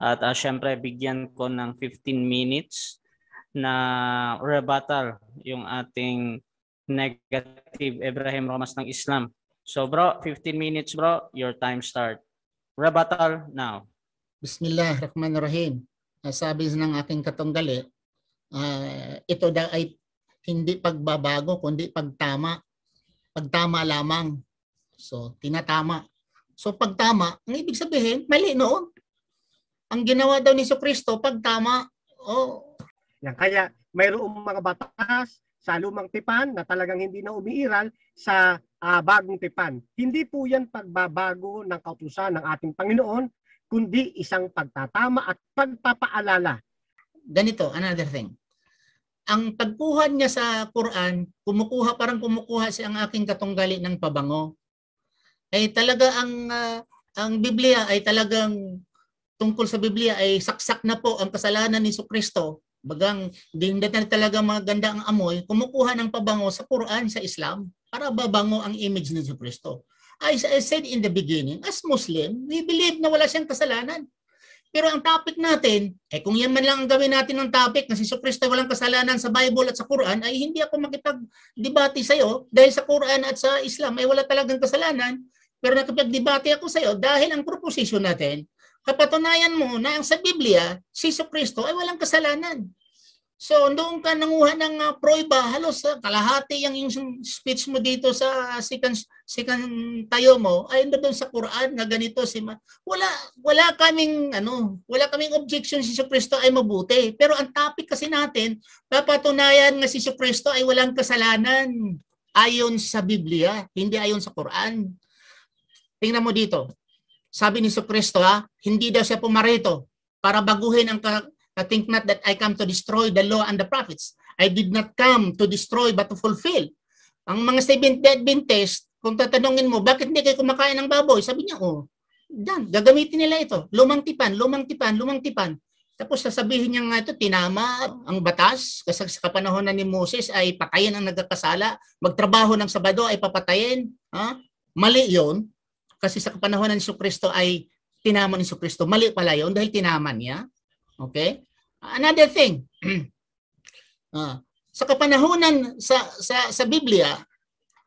At uh, syempre bigyan ko ng 15 minutes na rebuttal yung ating negative Ibrahim Romas ng Islam. So bro, 15 minutes bro, your time start. Rebuttal now. Bismillahirrahmanirrahim. Ah, sabi ng aking katunggali, uh, ito daw ay hindi pagbabago kundi pagtama. Pagtama lamang. So, tinatama. So, pagtama, ang ibig sabihin, mali noon ang ginawa daw ni Kristo pag tama. Oh. Yan, kaya mayroong mga batas sa lumang tipan na talagang hindi na umiiral sa uh, bagong tipan. Hindi po yan pagbabago ng kautusan ng ating Panginoon, kundi isang pagtatama at pagpapaalala. Ganito, another thing ang pagkuha niya sa Quran, kumukuha parang kumukuha si ang aking katunggali ng pabango. Ay talaga ang uh, ang Biblia ay talagang tungkol sa Biblia ay saksak na po ang kasalanan ni Kristo, bagang dinda na talaga maganda ang amoy, kumukuha ng pabango sa Quran, sa Islam, para babango ang image ni Kristo. As I said in the beginning, as Muslim, we believe na wala siyang kasalanan. Pero ang topic natin, eh kung yan man lang ang gawin natin ng topic na si Kristo walang kasalanan sa Bible at sa Quran, ay hindi ako makipag-debate sa'yo dahil sa Quran at sa Islam ay wala talagang kasalanan. Pero nakipag-debate ako sa'yo dahil ang proposition natin papatunayan mo na ang sa Biblia, si Kristo ay walang kasalanan. So, doon ka nanguha ng uh, ah, proiba, halos uh, kalahati yung, yung speech mo dito sa ah, second, sikan, tayo mo, ay doon sa Quran na ganito si Ma. Wala, wala kaming, ano, wala kaming objection si Kristo ay mabuti. Pero ang topic kasi natin, papatunayan nga si Kristo ay walang kasalanan ayon sa Biblia, hindi ayon sa Quran. Tingnan mo dito, sabi ni Kristo ha, ah, hindi daw siya pumarito para baguhin ang ka- think not that I come to destroy the law and the prophets. I did not come to destroy but to fulfill. Ang mga Seventh Day Adventist, kung tatanungin mo, bakit hindi kayo kumakain ng baboy? Sabi niya, oh, dan, gagamitin nila ito. Lumang tipan, lumang tipan, lumang tipan. Tapos sasabihin niya nga ito, tinama ang batas kasi sa kapanahon na ni Moses ay patayin ang nagkakasala, magtrabaho ng Sabado ay papatayin. Ha? Mali yon kasi sa panahon ng Kristo ay tinama ni Kristo. Mali pala yun dahil tinama niya. Okay? Another thing, uh, sa kapanahonan sa, sa, sa Biblia,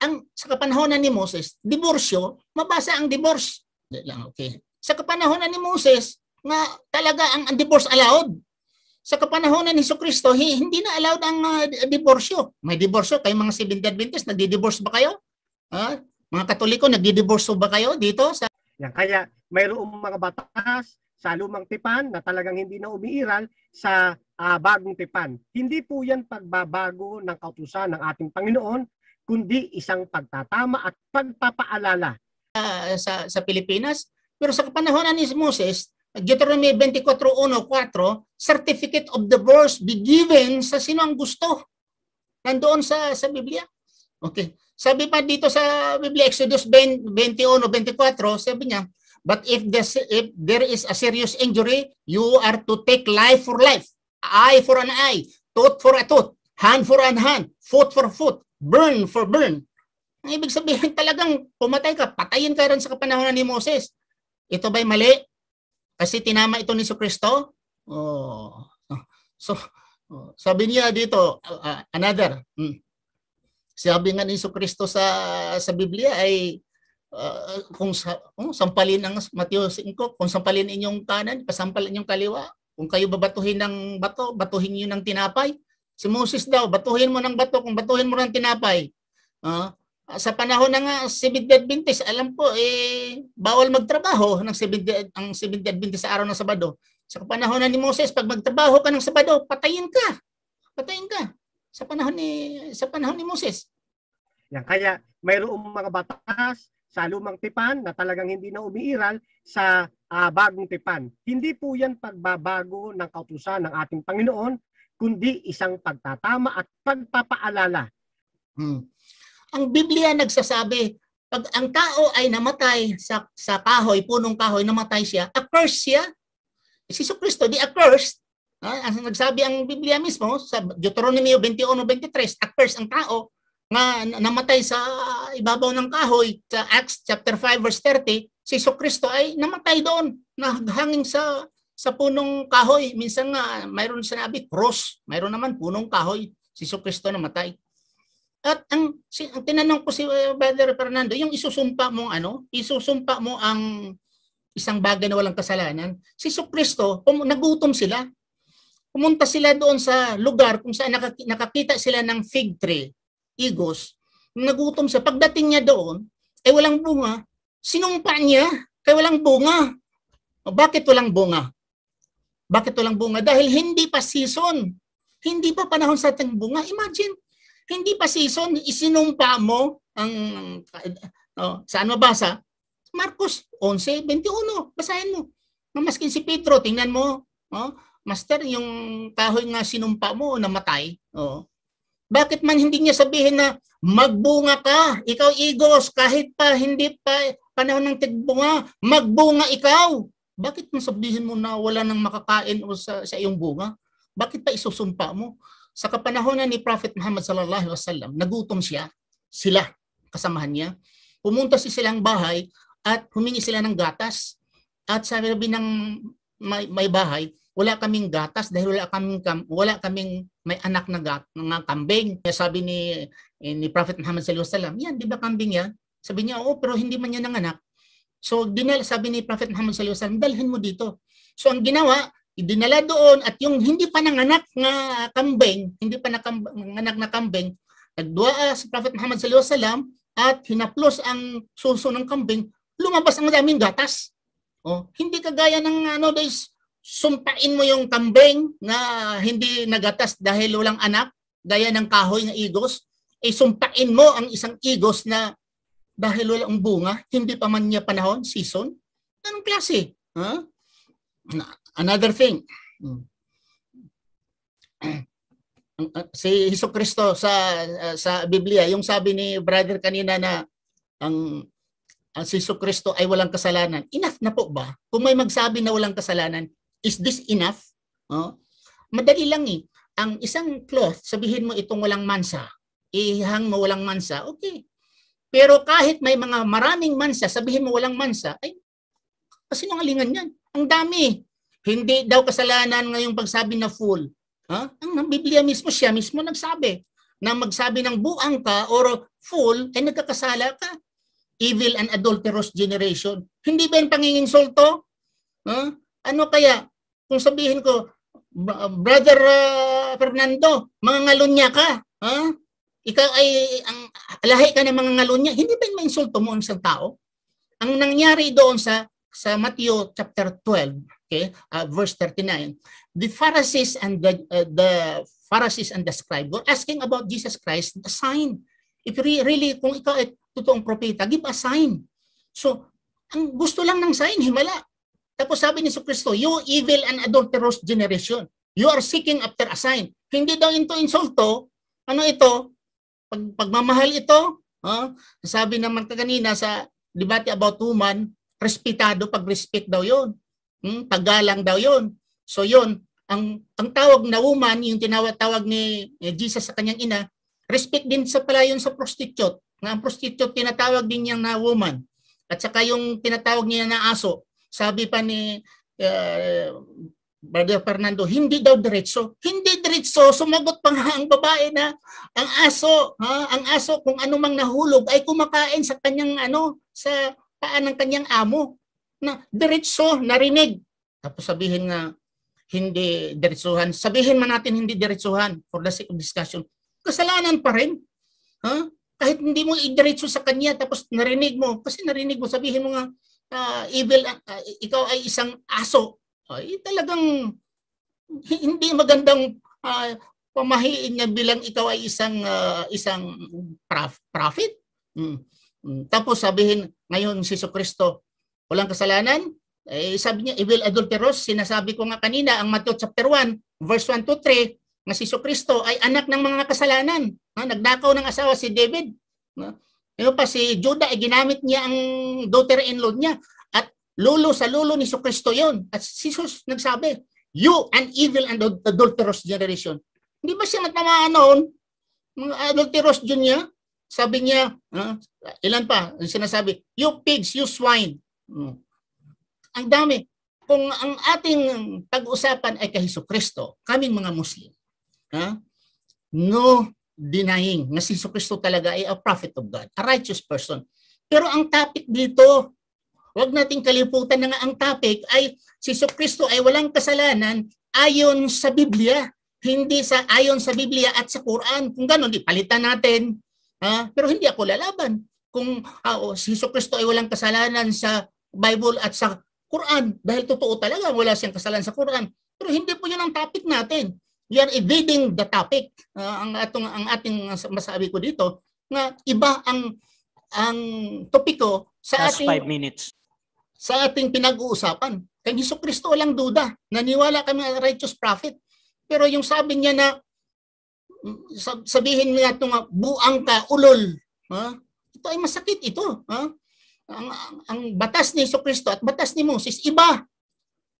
ang, sa kapanahonan ni Moses, diborsyo, mabasa ang divorce. Lang, okay. Sa kapanahonan ni Moses, nga talaga ang, ang divorce allowed. Sa kapanahonan ni Kristo, hindi na allowed ang uh, diborsyo. May diborsyo. Kayong mga 7 Adventist, nagdi-divorce ba kayo? Ha? Ah, mga Katoliko, nagdi-divorce ba kayo dito? Sa... Yan, kaya mayroong mga batas sa lumang tipan na talagang hindi na umiiral sa uh, bagong tipan. Hindi po yan pagbabago ng kautusan ng ating Panginoon, kundi isang pagtatama at pagpapaalala. Uh, sa, sa Pilipinas, pero sa kapanahonan ni Moses, Deuteronomy 24.1.4, certificate of divorce be given sa sino ang gusto. Nandoon sa, sa Biblia. Okay. Sabi pa dito sa Biblia Exodus 20, 21, 24, sabi niya, But if, the, if there is a serious injury, you are to take life for life, eye for an eye, tooth for a tooth, hand for an hand, foot for foot, burn for burn. Ang ibig sabihin talagang pumatay ka, patayin ka rin sa kapanahon ni Moses. Ito ba'y mali? Kasi tinama ito ni Kristo? Oh. So, oh, sabi niya dito, uh, uh another, hmm. Sabi nga ni Kristo sa sa Biblia ay uh, kung, sa, kung oh, sampalin ang Mateo 5, kung sampalin inyong kanan, pasampalin inyong kaliwa. Kung kayo babatuhin ng bato, batuhin niyo ng tinapay. Si Moses daw, batuhin mo ng bato kung batuhin mo ng tinapay. Uh, sa panahon ng uh, 70 Adventist, alam po, eh, bawal magtrabaho ng 70, ang 70 Adventist sa araw ng Sabado. Sa panahon ni Moses, pag magtrabaho ka ng Sabado, patayin ka. Patayin ka. Sa panahon ni sa panahon ni Moses. Yan. Kaya mayroong mga batas sa lumang tipan na talagang hindi na umiiral sa uh, bagong tipan. Hindi po yan pagbabago ng kautusan ng ating Panginoon, kundi isang pagtatama at pagpapaalala. Hmm. Ang Biblia nagsasabi, pag ang tao ay namatay sa, sa kahoy, punong kahoy, namatay siya, accursed siya. Si Kristo di accursed. Ha? Ah, ang nagsabi ang Biblia mismo, sa Deuteronomy 21-23, accursed ang tao na namatay sa ibabaw ng kahoy sa Acts chapter 5 verse 30 si Iso Kristo ay namatay doon naghanging sa sa punong kahoy minsan nga mayroon sinabi cross mayroon naman punong kahoy si Iso Kristo namatay at ang, si, ang tinanong ko si eh, Brother Fernando yung isusumpa mo ano isusumpa mo ang isang bagay na walang kasalanan si Iso Kristo um, nagutom sila pumunta sila doon sa lugar kung saan nakakita sila ng fig tree igos, nagutom siya. Pagdating niya doon, eh walang bunga. Sinumpa niya, kaya walang bunga. O bakit walang bunga? Bakit walang bunga? Dahil hindi pa season. Hindi pa panahon sa ating bunga. Imagine, hindi pa season, isinumpa mo ang, oh, saan mabasa? Marcos 11.21. Basahin mo. Maskin si Pedro, tingnan mo. Oh, Master, yung kahoy nga sinumpa mo, namatay. Oh, bakit man hindi niya sabihin na magbunga ka, ikaw igos, kahit pa hindi pa panahon ng tigbunga, magbunga ikaw. Bakit mo sabihin mo na wala nang makakain o sa, sa iyong bunga? Bakit pa isusumpa mo? Sa kapanahonan ni Prophet Muhammad sallallahu alaihi wasallam, nagutom siya, sila, kasamahan niya. Pumunta si silang bahay at humingi sila ng gatas. At sabi ng may, may bahay, wala kaming gatas dahil wala kaming wala kaming may anak na gat na kambing. Sabi ni eh, ni Prophet Muhammad sallallahu alaihi wasallam, "Yan, 'di ba kambing 'yan?" Sabi niya, "Oo, pero hindi man niya anak." So dinal sabi ni Prophet Muhammad sallallahu alaihi wasallam, "Dalhin mo dito." So ang ginawa, idinala doon at yung hindi pa nanganak na kambing, hindi pa nanganak na kambing, nagdua si Prophet Muhammad sallallahu alaihi wasallam at hinaplos ang suso ng kambing, lumabas ang daming gatas. Oh, hindi kagaya ng ano days sumpain mo yung tambeng na hindi nagatas dahil walang anak, gaya ng kahoy na igos, ay eh, sumpain mo ang isang igos na dahil walang bunga, hindi pa man niya panahon, season. Anong klase? Huh? Another thing. Hmm. Ah, si Hesus Kristo sa ah, sa Biblia, yung sabi ni brother kanina na ang ang ah, si Kristo ay walang kasalanan. Enough na po ba? Kung may magsabi na walang kasalanan, Is this enough? Oh, madali lang eh. Ang isang cloth, sabihin mo itong walang mansa, ihang mo walang mansa, okay. Pero kahit may mga maraming mansa, sabihin mo walang mansa, ay, kasinungalingan yan. Ang dami. Hindi daw kasalanan ngayong pagsabi na full. Ha? Huh? Ang Biblia mismo, siya mismo nagsabi na magsabi ng buang ka or full, ay eh, nagkakasala ka. Evil and adulterous generation. Hindi ba yung panginginsulto? Huh? Ano kaya? kung sabihin ko, Brother uh, Fernando, mga ngalunya ka, ha? Ikaw ay ang lahi ka ng mga ngalunya. Hindi ba ma-insulto mo ang isang tao? Ang nangyari doon sa sa Matthew chapter 12, okay, uh, verse 39, the Pharisees and the, uh, the Pharisees and the scribe were asking about Jesus Christ a sign. If re- really, kung ikaw ay totoong propeta, give a sign. So, ang gusto lang ng sign, himala. Tapos sabi ni Kristo, you evil and adulterous generation, you are seeking after a sign. Hindi daw ito insulto, ano ito? Pag, pagmamahal ito, huh? sabi naman kanina sa debate about woman, respetado pag respect daw yon. Hmm? Paggalang daw yon. So yon, ang ang tawag na woman, yung tinawag ni Jesus sa kanyang ina, respect din sa pala yun sa prostitute. Na ang prostitute tinatawag din niyang na woman. At saka yung tinatawag niya na aso, sabi pa ni uh, Brother Fernando, hindi daw diretso. Hindi diretso, sumagot pa nga ang babae na ang aso, ha, ang aso kung anumang nahulog ay kumakain sa kanyang ano, sa paan ng kanyang amo. Na diretso, narinig. Tapos sabihin nga hindi diretsuhan. Sabihin man natin hindi diretsuhan for the sake of discussion. Kasalanan pa rin. Ha? Kahit hindi mo idiretso sa kanya tapos narinig mo, kasi narinig mo, sabihin mo nga, uh, evil, uh, ikaw ay isang aso. Ay, oh, eh, talagang hindi magandang uh, pamahiin niya bilang ikaw ay isang uh, isang prof- prophet. Mm. Tapos sabihin ngayon si Kristo walang kasalanan, eh, sabi niya, evil adulterous, sinasabi ko nga kanina, ang Matthew chapter 1, verse 1 to 3, na si Kristo ay anak ng mga kasalanan. Ha? Nagnakaw ng asawa si David. Ha? Di pa si Judah, eh, ginamit niya ang daughter-in-law niya at lolo sa lolo ni Kristo yon. At si Jesus nagsabi, you an evil and adulterous generation. Hindi ba siya natamaan noon? Mga adulterous yun niya. Sabi niya, uh, ilan pa, sinasabi, you pigs, you swine. Hmm. Ang dami. Kung ang ating pag-usapan ay kay Kristo, kaming mga Muslim, ha? no denying na si Kristo talaga ay a prophet of God, a righteous person. Pero ang topic dito, huwag nating kalimutan na nga ang topic ay si Kristo ay walang kasalanan ayon sa Biblia, hindi sa ayon sa Biblia at sa Quran. Kung gano'n, di palitan natin. Ha? Pero hindi ako lalaban. Kung uh, oh, si Kristo ay walang kasalanan sa Bible at sa Quran, dahil totoo talaga, wala siyang kasalanan sa Quran. Pero hindi po yun ang topic natin we are evading the topic. Uh, ang atong ang ating masabi ko dito na iba ang ang topiko sa Last ating five minutes sa ating pinag-uusapan. Kay Hesus Kristo lang duda. Naniwala kami ang righteous prophet. Pero yung sabi niya na mm, sabihin niya itong buang ka, ulol. Ha? Ito ay masakit ito. Ha? Ang, ang, ang batas ni Kristo at batas ni Moses, iba.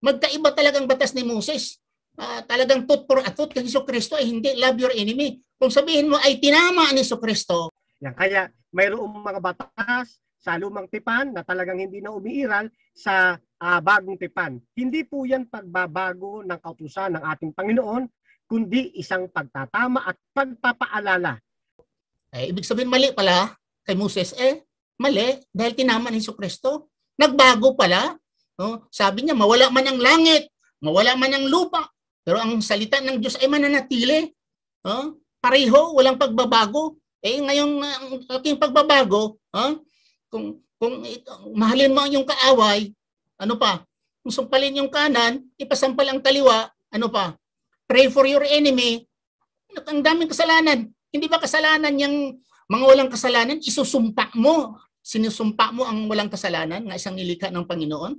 Magkaiba talaga ang batas ni Moses uh, talagang tut for at tut kay Iso Kristo ay hindi love your enemy. Kung sabihin mo ay tinama ni Iso Kristo. Yan, kaya mayroong mga batas sa lumang tipan na talagang hindi na umiiral sa uh, bagong tipan. Hindi po yan pagbabago ng kautusan ng ating Panginoon, kundi isang pagtatama at pagpapaalala. Eh, ibig sabihin mali pala kay Moses eh. Mali dahil tinama ni Iso Kristo. Nagbago pala. No? Sabi niya, mawala man ang langit, mawala man ang lupa, pero ang salita ng Diyos ay mananatili. Oh? Pareho, walang pagbabago. Eh ngayon ah, ang aking pagbabago, oh? kung kung ito, mahalin mo ang iyong kaaway, ano pa? Kung sumpalin yung kanan, ipasampal ang kaliwa, ano pa? Pray for your enemy. Ang daming kasalanan. Hindi ba kasalanan yung mga walang kasalanan? Isusumpa mo. Sinusumpa mo ang walang kasalanan na isang nilika ng Panginoon?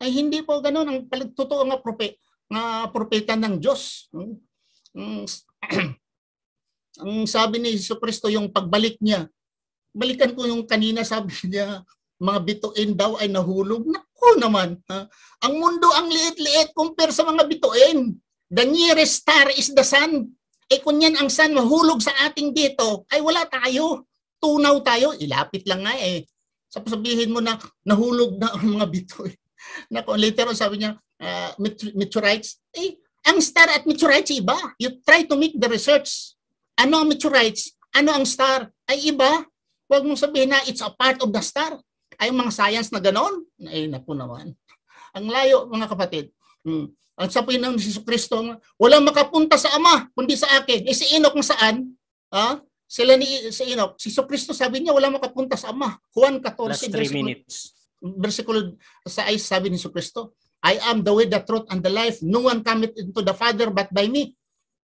Ay hindi po ganun. Ang totoo nga prope, na propeta ng Diyos. Hmm? Hmm. Ang sabi ni Iso Kristo, yung pagbalik niya, balikan ko yung kanina sabi niya, mga bituin daw ay nahulog. Naku naman, ha? ang mundo ang liit-liit compare sa mga bituin. The nearest star is the sun. Eh kung yan ang sun mahulog sa ating dito, ay wala tayo. Tunaw tayo, ilapit lang nga eh. Sabihin mo na nahulog na ang mga bituin. Nako, later on sabi niya, uh, meteorites, eh, ang star at meteorites iba. You try to make the research. Ano ang meteorites? Ano ang star? Ay iba. Huwag mong sabihin na it's a part of the star. Ay mga science na ganon. Ay naku naman. Ang layo mga kapatid. Hmm. Ang sabi ng Jesus Kristo, walang makapunta sa Ama kundi sa akin. Eh si Enoch saan? Ha? Sila ni si Enoch, si Jesus Kristo sabi niya walang makapunta sa Ama. Juan 14 Last 3 versikulo, minutes. versikulo sa ay sabi ni Jesus Kristo, I am the way, the truth, and the life. No one cometh into the Father but by me.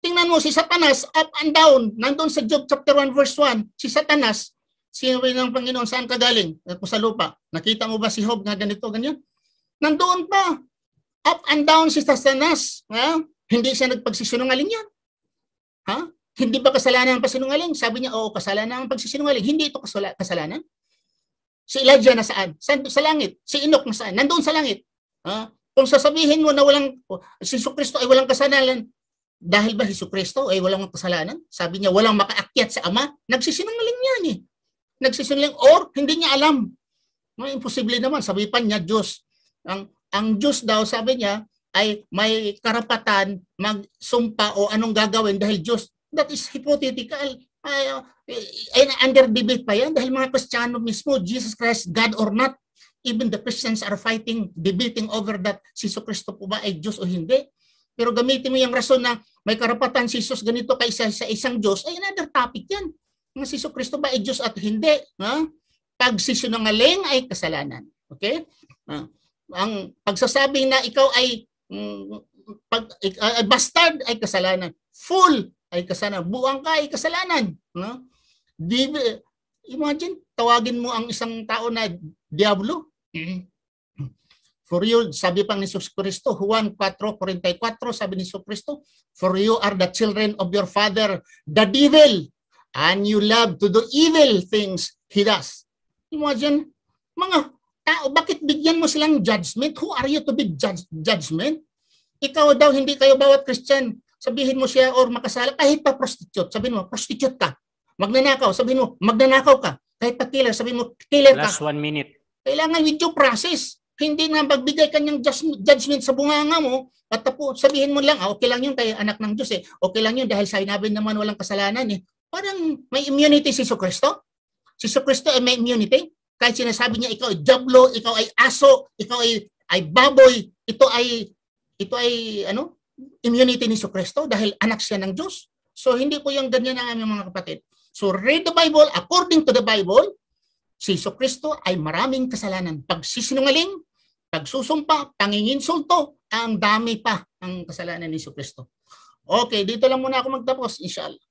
Tingnan mo si Satanas, up and down. Nandun sa Job chapter 1 verse 1, si Satanas, sino ng Panginoon, saan ka galing? Eh, kung sa lupa. Nakita mo ba si Job na ganito, ganyan? Nandoon pa. Up and down si Satanas. Ha? Hindi siya nagpagsisinungaling yan. Ha? Hindi ba kasalanan ang pasinungaling? Sabi niya, oo, kasalanan ang pagsisinungaling. Hindi ito kasalanan. Si Elijah nasaan? Sa, sa langit. Si Enoch nasaan? Nandoon sa langit. Ha? Kung sasabihin mo na walang si Hesus Kristo ay walang kasalanan, dahil ba Hesus Kristo ay walang kasalanan? Sabi niya walang makaakyat sa Ama, nagsisinungaling yan eh. Nagsisinungaling or hindi niya alam. No, imposible naman sabi pa niya Diyos. Ang ang Diyos daw sabi niya ay may karapatan magsumpa o anong gagawin dahil Diyos. That is hypothetical. Ay, uh, under debate pa yan dahil mga Kristiyano mismo, Jesus Christ, God or not, Even the Christians are fighting, debating over that si Kristo po ba ay Diyos o hindi. Pero gamitin mo yung rason na may karapatan si Jesus ganito kaysa sa isang Diyos, ay another topic yan. Nga si Kristo ba ay Diyos at hindi? Ha? Pag sisinungaling ay kasalanan. Okay? Ha? Ang pagsasabing na ikaw ay mm, pag, uh, bastard ay kasalanan. Fool ay kasalanan. Buang ka ay kasalanan. No? Di, imagine, tawagin mo ang isang tao na diablo. For you, sabi pang ni Jesus Kristo, Juan 4.44, sabi ni Jesus Kristo, For you are the children of your father, the devil, and you love to do evil things he does. Imagine, mga tao, bakit bigyan mo silang judgment? Who are you to be judge, judgment? Ikaw daw, hindi kayo bawat Christian. Sabihin mo siya or makasala, kahit pa prostitute, sabihin mo, prostitute ka. Magnanakaw, sabihin mo, magnanakaw ka. Kahit pa killer, sabihin mo, killer ka. Last one minute. Kailangan with due process. Hindi na magbigay kanyang judgment sa bunganga mo at tapo, sabihin mo lang, ah, okay lang yun kay anak ng Diyos eh. Okay lang yun dahil sa inabi naman walang kasalanan eh. Parang may immunity si Kristo. Si Kristo ay may immunity. Kahit sinasabi niya, ikaw ay jablo, ikaw ay aso, ikaw ay, ay baboy, ito ay, ito ay, ano, immunity ni Kristo dahil anak siya ng Diyos. So hindi po yung ganyan ang aming mga kapatid. So read the Bible according to the Bible si Iso Kristo ay maraming kasalanan. Pagsisinungaling, pagsusumpa, panginginsulto, ang dami pa ang kasalanan ni Iso Kristo. Okay, dito lang muna ako magtapos, inshallah.